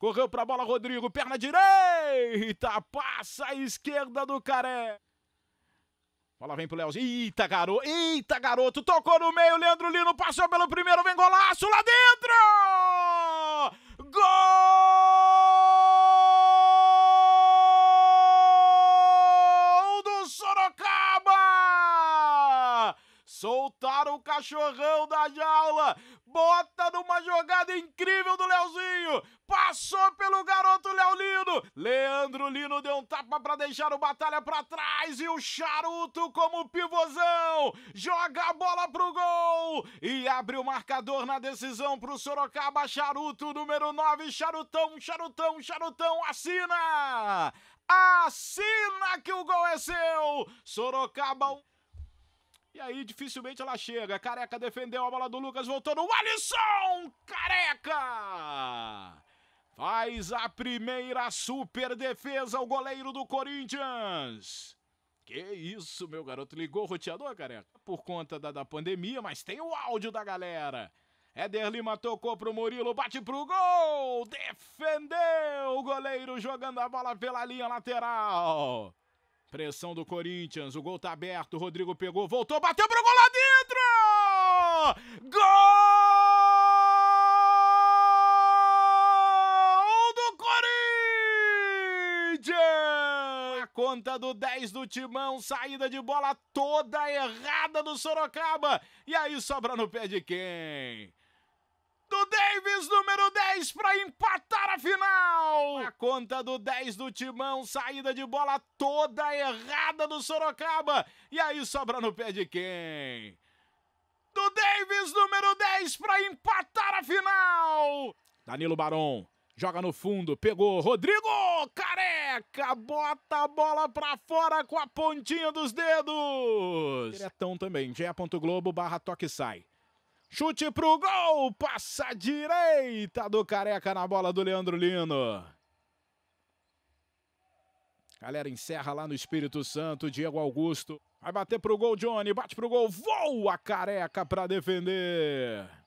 Correu para a bola Rodrigo, perna direita, passa a esquerda do Caré. Bola vem pro Leozinho. Eita, garoto. Eita, garoto. Tocou no meio. Leandro Lino passou pelo primeiro. Vem golaço lá dentro. soltaram o cachorrão da jaula, bota numa jogada incrível do Leozinho, passou pelo garoto Leolino, Leandro Lino deu um tapa para deixar o Batalha para trás e o Charuto como pivôzão, joga a bola pro gol e abre o marcador na decisão pro Sorocaba, Charuto número 9, Charutão, Charutão, Charutão, assina! Assina que o gol é seu! Sorocaba e aí dificilmente ela chega. Careca defendeu a bola do Lucas, voltou no Alisson! Careca! Faz a primeira super defesa o goleiro do Corinthians. Que isso, meu garoto. Ligou o roteador, careca? Por conta da, da pandemia, mas tem o áudio da galera. Éder Lima tocou pro Murilo, bate pro gol! Defendeu o goleiro jogando a bola pela linha lateral. Pressão do Corinthians, o gol tá aberto, Rodrigo pegou, voltou, bateu pro gol lá dentro! Gol do Corinthians! A conta do 10 do Timão, saída de bola toda errada do Sorocaba. E aí sobra no pé de quem? Do Davis, número 10, para empatar a final! conta do 10 do Timão, saída de bola toda errada do Sorocaba. E aí sobra no pé de quem? Do Davis, número 10, para empatar a final. Danilo Baron joga no fundo, pegou Rodrigo, careca, bota a bola para fora com a pontinha dos dedos. Diretão também, ge.globo barra toque sai. Chute pro gol, passa direita do careca na bola do Leandro Lino. Galera, encerra lá no Espírito Santo. Diego Augusto vai bater pro gol, Johnny. Bate pro gol. Voa careca pra defender.